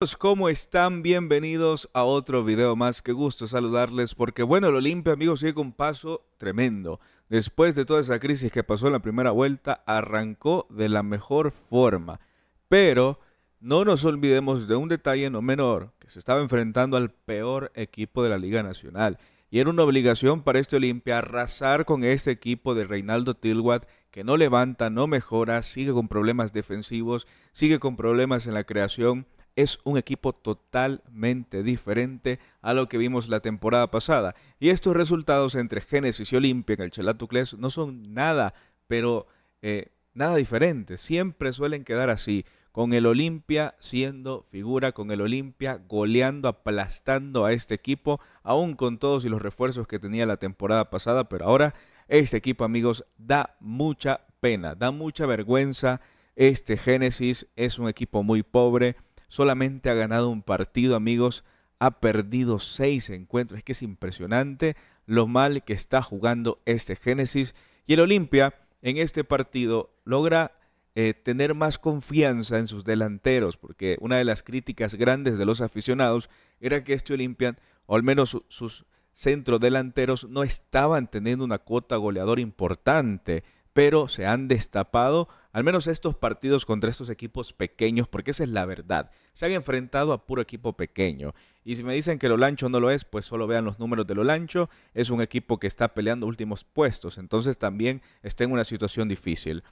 Pues, ¿Cómo están? Bienvenidos a otro video más. Qué gusto saludarles porque, bueno, el Olimpia, amigos, sigue con un paso tremendo. Después de toda esa crisis que pasó en la primera vuelta, arrancó de la mejor forma. Pero no nos olvidemos de un detalle no menor, que se estaba enfrentando al peor equipo de la Liga Nacional. Y era una obligación para este Olimpia arrasar con este equipo de Reinaldo Tilwat, que no levanta, no mejora, sigue con problemas defensivos, sigue con problemas en la creación es un equipo totalmente diferente a lo que vimos la temporada pasada. Y estos resultados entre Génesis y Olimpia en el Chelatucles no son nada, pero eh, nada diferente. Siempre suelen quedar así, con el Olimpia siendo figura, con el Olimpia goleando, aplastando a este equipo, aún con todos y los refuerzos que tenía la temporada pasada, pero ahora este equipo, amigos, da mucha pena, da mucha vergüenza. Este Génesis es un equipo muy pobre solamente ha ganado un partido, amigos, ha perdido seis encuentros. Es que es impresionante lo mal que está jugando este Génesis. Y el Olimpia en este partido logra eh, tener más confianza en sus delanteros, porque una de las críticas grandes de los aficionados era que este Olimpia, o al menos sus sus centrodelanteros, no estaban teniendo una cuota goleador importante pero se han destapado al menos estos partidos contra estos equipos pequeños, porque esa es la verdad. Se han enfrentado a puro equipo pequeño. Y si me dicen que lo lancho no lo es, pues solo vean los números de lo lancho. Es un equipo que está peleando últimos puestos, entonces también está en una situación difícil.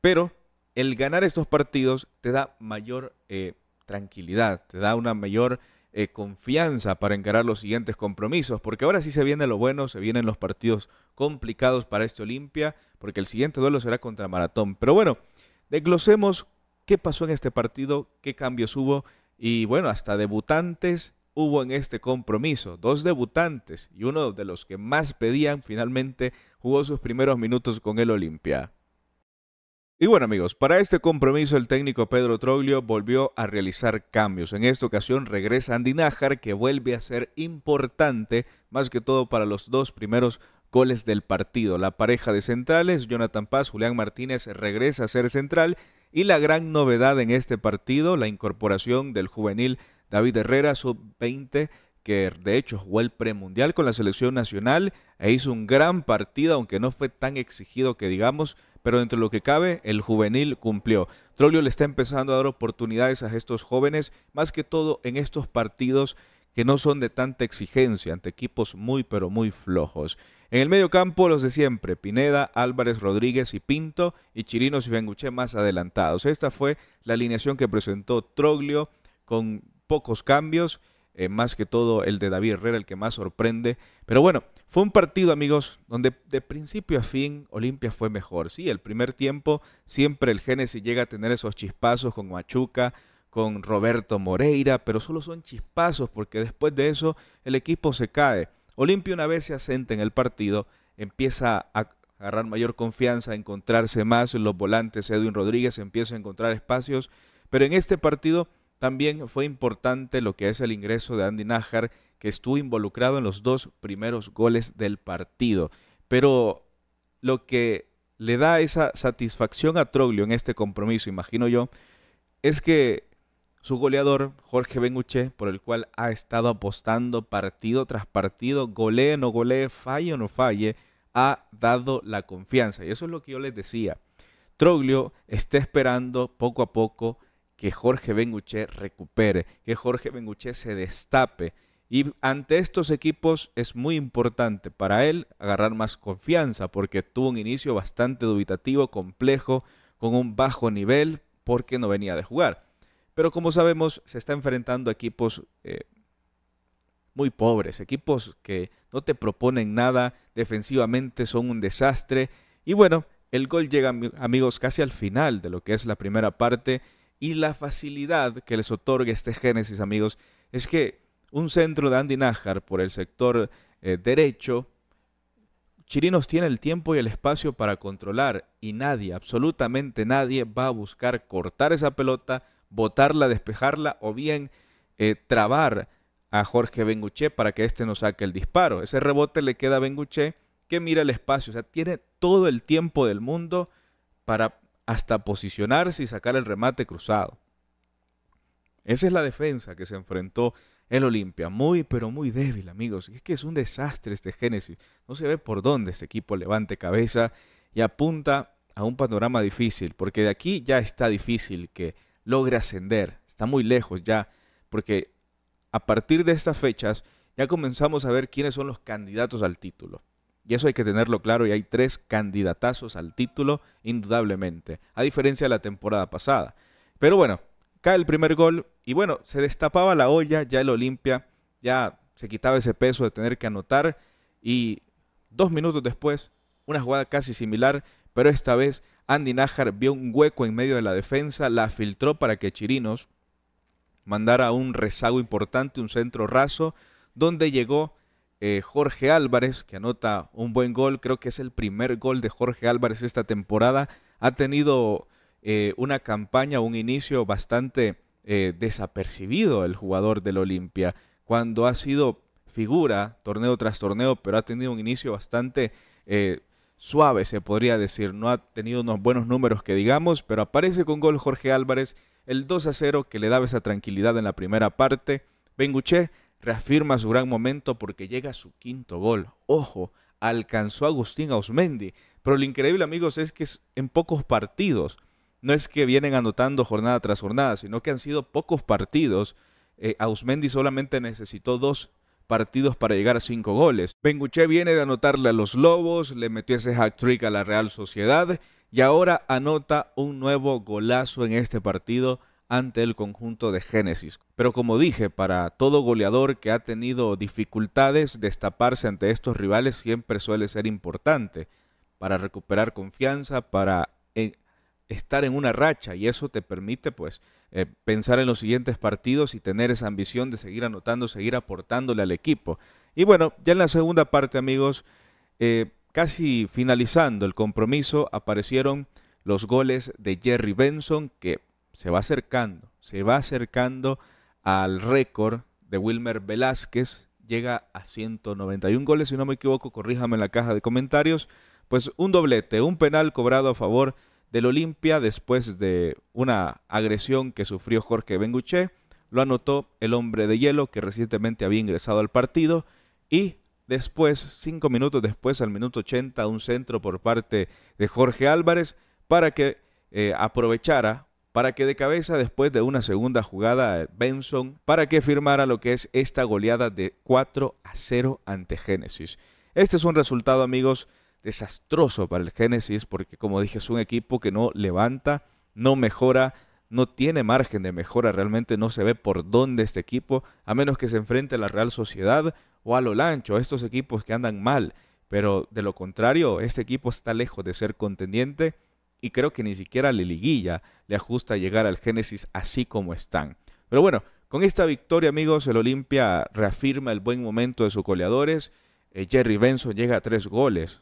Pero el ganar estos partidos te da mayor eh, tranquilidad, te da una mayor eh, confianza para encarar los siguientes compromisos, porque ahora sí se viene lo bueno, se vienen los partidos complicados para este Olimpia, porque el siguiente duelo será contra Maratón. Pero bueno, desglosemos qué pasó en este partido, qué cambios hubo y bueno, hasta debutantes hubo en este compromiso. Dos debutantes y uno de los que más pedían finalmente jugó sus primeros minutos con el Olimpia. Y bueno amigos, para este compromiso el técnico Pedro Troglio volvió a realizar cambios. En esta ocasión regresa Andy que vuelve a ser importante más que todo para los dos primeros goles del partido. La pareja de centrales, Jonathan Paz, Julián Martínez regresa a ser central y la gran novedad en este partido, la incorporación del juvenil David Herrera, sub-20, que de hecho jugó el premundial con la selección nacional e hizo un gran partido, aunque no fue tan exigido que digamos pero dentro lo que cabe, el juvenil cumplió. Troglio le está empezando a dar oportunidades a estos jóvenes, más que todo en estos partidos que no son de tanta exigencia ante equipos muy pero muy flojos. En el medio campo los de siempre, Pineda, Álvarez, Rodríguez y Pinto y Chirinos y Benguche más adelantados. Esta fue la alineación que presentó Troglio con pocos cambios eh, más que todo el de David Herrera, el que más sorprende. Pero bueno, fue un partido, amigos, donde de principio a fin Olimpia fue mejor. Sí, el primer tiempo siempre el Génesis llega a tener esos chispazos con Machuca, con Roberto Moreira, pero solo son chispazos porque después de eso el equipo se cae. Olimpia una vez se asenta en el partido, empieza a agarrar mayor confianza, a encontrarse más, en los volantes Edwin Rodríguez empieza a encontrar espacios, pero en este partido también fue importante lo que es el ingreso de Andy Nájar, que estuvo involucrado en los dos primeros goles del partido. Pero lo que le da esa satisfacción a Troglio en este compromiso, imagino yo, es que su goleador, Jorge Benguche, por el cual ha estado apostando partido tras partido, golee o no golee, falle o no falle, ha dado la confianza. Y eso es lo que yo les decía. Troglio está esperando poco a poco que Jorge Benguche recupere, que Jorge Benguche se destape. Y ante estos equipos es muy importante para él agarrar más confianza, porque tuvo un inicio bastante dubitativo, complejo, con un bajo nivel, porque no venía de jugar. Pero como sabemos, se está enfrentando a equipos eh, muy pobres, equipos que no te proponen nada, defensivamente son un desastre. Y bueno, el gol llega, amigos, casi al final de lo que es la primera parte. Y la facilidad que les otorga este Génesis, amigos, es que un centro de Andy Nájar por el sector eh, derecho, Chirinos tiene el tiempo y el espacio para controlar y nadie, absolutamente nadie, va a buscar cortar esa pelota, botarla, despejarla o bien eh, trabar a Jorge Benguché para que éste no saque el disparo. Ese rebote le queda a Benguché que mira el espacio, o sea, tiene todo el tiempo del mundo para hasta posicionarse y sacar el remate cruzado. Esa es la defensa que se enfrentó el Olimpia. Muy, pero muy débil, amigos. Es que es un desastre este Génesis. No se ve por dónde este equipo levante cabeza y apunta a un panorama difícil, porque de aquí ya está difícil que logre ascender. Está muy lejos ya, porque a partir de estas fechas ya comenzamos a ver quiénes son los candidatos al título. Y eso hay que tenerlo claro y hay tres candidatazos al título indudablemente, a diferencia de la temporada pasada. Pero bueno, cae el primer gol y bueno, se destapaba la olla, ya el Olimpia ya se quitaba ese peso de tener que anotar y dos minutos después, una jugada casi similar, pero esta vez Andy Nájar vio un hueco en medio de la defensa, la filtró para que Chirinos mandara un rezago importante, un centro raso, donde llegó eh, Jorge Álvarez, que anota un buen gol, creo que es el primer gol de Jorge Álvarez esta temporada, ha tenido eh, una campaña, un inicio bastante eh, desapercibido el jugador del Olimpia, cuando ha sido figura torneo tras torneo, pero ha tenido un inicio bastante suave, se podría decir, no ha tenido unos buenos números que digamos, pero aparece con gol Jorge Álvarez, el 2 a 0 que le daba esa tranquilidad en la primera parte. Benguche reafirma su gran momento porque llega su quinto gol. Ojo, alcanzó a Agustín Ausmendi. Pero lo increíble, amigos, es que en pocos partidos, no es que vienen anotando jornada tras jornada, sino que han sido pocos partidos. Eh, Ausmendi solamente necesitó dos partidos para llegar a cinco goles. Benguche viene de anotarle a los Lobos, le metió ese hat-trick a la Real Sociedad y ahora anota un nuevo golazo en este partido ante el conjunto de Génesis. Pero como dije, para todo goleador que ha tenido dificultades, destaparse ante estos rivales siempre suele ser importante para recuperar confianza, para eh, estar en una racha y eso te permite pues eh, pensar en los siguientes partidos y tener esa ambición de seguir anotando, seguir aportándole al equipo. Y bueno, ya en la segunda parte amigos, eh, casi finalizando el compromiso, aparecieron los goles de Jerry Benson que se va acercando, se va acercando al récord de Wilmer Velázquez, llega a 191 goles, si no me equivoco, corríjame en la caja de comentarios, pues un doblete, un penal cobrado a favor del Olimpia después de una agresión que sufrió Jorge Benguché. lo anotó el hombre de hielo que recientemente había ingresado al partido y después, cinco minutos después, al minuto 80, un centro por parte de Jorge Álvarez para que eh, aprovechara para que de cabeza después de una segunda jugada Benson para que firmara lo que es esta goleada de 4 a 0 ante Génesis. Este es un resultado amigos desastroso para el Génesis porque como dije es un equipo que no levanta, no mejora, no tiene margen de mejora, realmente no se ve por dónde este equipo a menos que se enfrente a la Real Sociedad o a lo lancho, a estos equipos que andan mal, pero de lo contrario este equipo está lejos de ser contendiente y creo que ni siquiera la liguilla le ajusta llegar al Génesis así como están. Pero bueno, con esta victoria, amigos, el Olimpia reafirma el buen momento de sus goleadores. Eh, Jerry Benson llega a tres goles,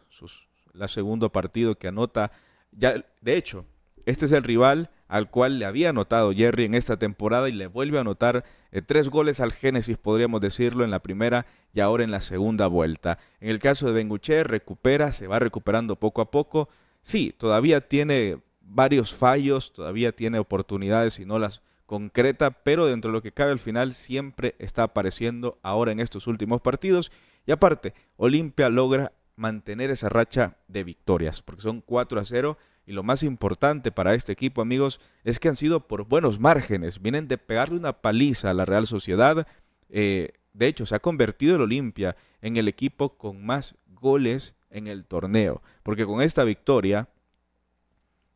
la segundo partido que anota. Ya, de hecho, este es el rival al cual le había anotado Jerry en esta temporada y le vuelve a anotar eh, tres goles al Génesis, podríamos decirlo, en la primera y ahora en la segunda vuelta. En el caso de Benguche, recupera, se va recuperando poco a poco sí, todavía tiene varios fallos, todavía tiene oportunidades y no las concreta, pero dentro de lo que cabe al final siempre está apareciendo ahora en estos últimos partidos. Y aparte, Olimpia logra mantener esa racha de victorias, porque son 4 a 0. Y lo más importante para este equipo, amigos, es que han sido por buenos márgenes. Vienen de pegarle una paliza a la Real Sociedad. Eh, de hecho, se ha convertido el Olimpia en el equipo con más goles en el torneo. Porque con esta victoria,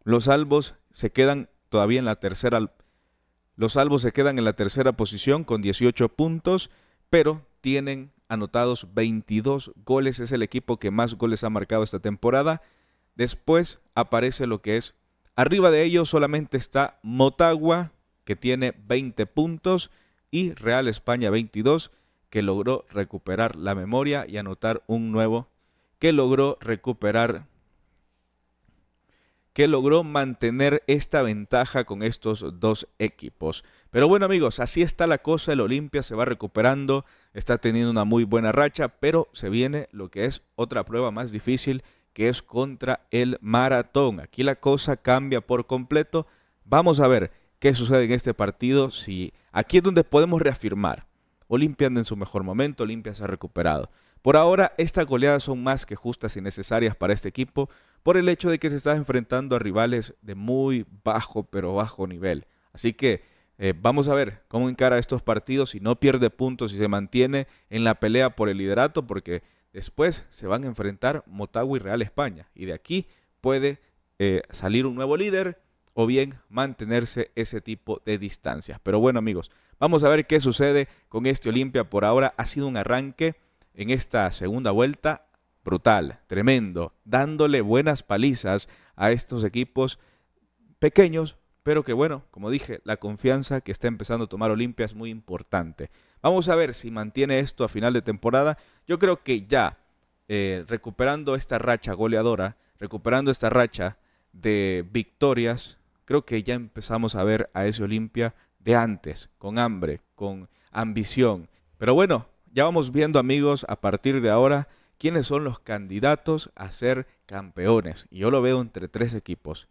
los salvos se quedan todavía en la tercera. Los salvos se quedan en la tercera posición con 18 puntos, pero tienen anotados 22 goles. Es el equipo que más goles ha marcado esta temporada. Después aparece lo que es. Arriba de ellos solamente está Motagua, que tiene 20 puntos, y Real España 22, que logró recuperar la memoria y anotar un nuevo que logró recuperar, que logró mantener esta ventaja con estos dos equipos. Pero bueno amigos, así está la cosa, el Olimpia se va recuperando, está teniendo una muy buena racha, pero se viene lo que es otra prueba más difícil, que es contra el maratón. Aquí la cosa cambia por completo. Vamos a ver qué sucede en este partido. Si aquí es donde podemos reafirmar. Olimpia en su mejor momento, Olimpia se ha recuperado. Por ahora, estas goleadas son más que justas y necesarias para este equipo por el hecho de que se está enfrentando a rivales de muy bajo, pero bajo nivel. Así que eh, vamos a ver cómo encara estos partidos, y no pierde puntos y se mantiene en la pelea por el liderato, porque después se van a enfrentar Motagua y Real España. Y de aquí puede eh, salir un nuevo líder o bien mantenerse ese tipo de distancias. Pero bueno amigos, vamos a ver qué sucede con este Olimpia. Por ahora ha sido un arranque en esta segunda vuelta brutal, tremendo, dándole buenas palizas a estos equipos pequeños, pero que bueno, como dije, la confianza que está empezando a tomar Olimpia es muy importante. Vamos a ver si mantiene esto a final de temporada. Yo creo que ya, eh, recuperando esta racha goleadora, recuperando esta racha de victorias, creo que ya empezamos a ver a ese Olimpia de antes, con hambre, con ambición. Pero bueno, ya vamos viendo amigos a partir de ahora quiénes son los candidatos a ser campeones. Y yo lo veo entre tres equipos.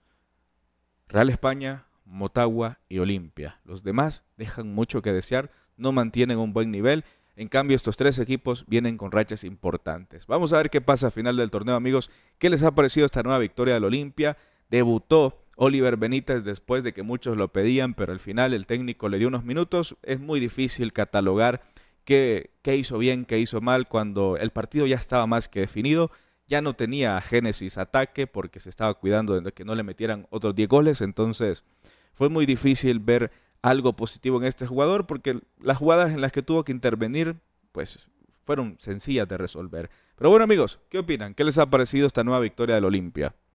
Real España, Motagua y Olimpia. Los demás dejan mucho que desear, no mantienen un buen nivel. En cambio, estos tres equipos vienen con rachas importantes. Vamos a ver qué pasa al final del torneo, amigos. ¿Qué les ha parecido esta nueva victoria del Olimpia? Debutó Oliver Benítez después de que muchos lo pedían, pero al final el técnico le dio unos minutos. Es muy difícil catalogar qué, hizo bien, qué hizo mal, cuando el partido ya estaba más que definido. Ya no tenía Génesis ataque porque se estaba cuidando de que no le metieran otros 10 goles. Entonces fue muy difícil ver algo positivo en este jugador porque las jugadas en las que tuvo que intervenir, pues fueron sencillas de resolver. Pero bueno amigos, ¿qué opinan? ¿Qué les ha parecido esta nueva victoria del Olimpia?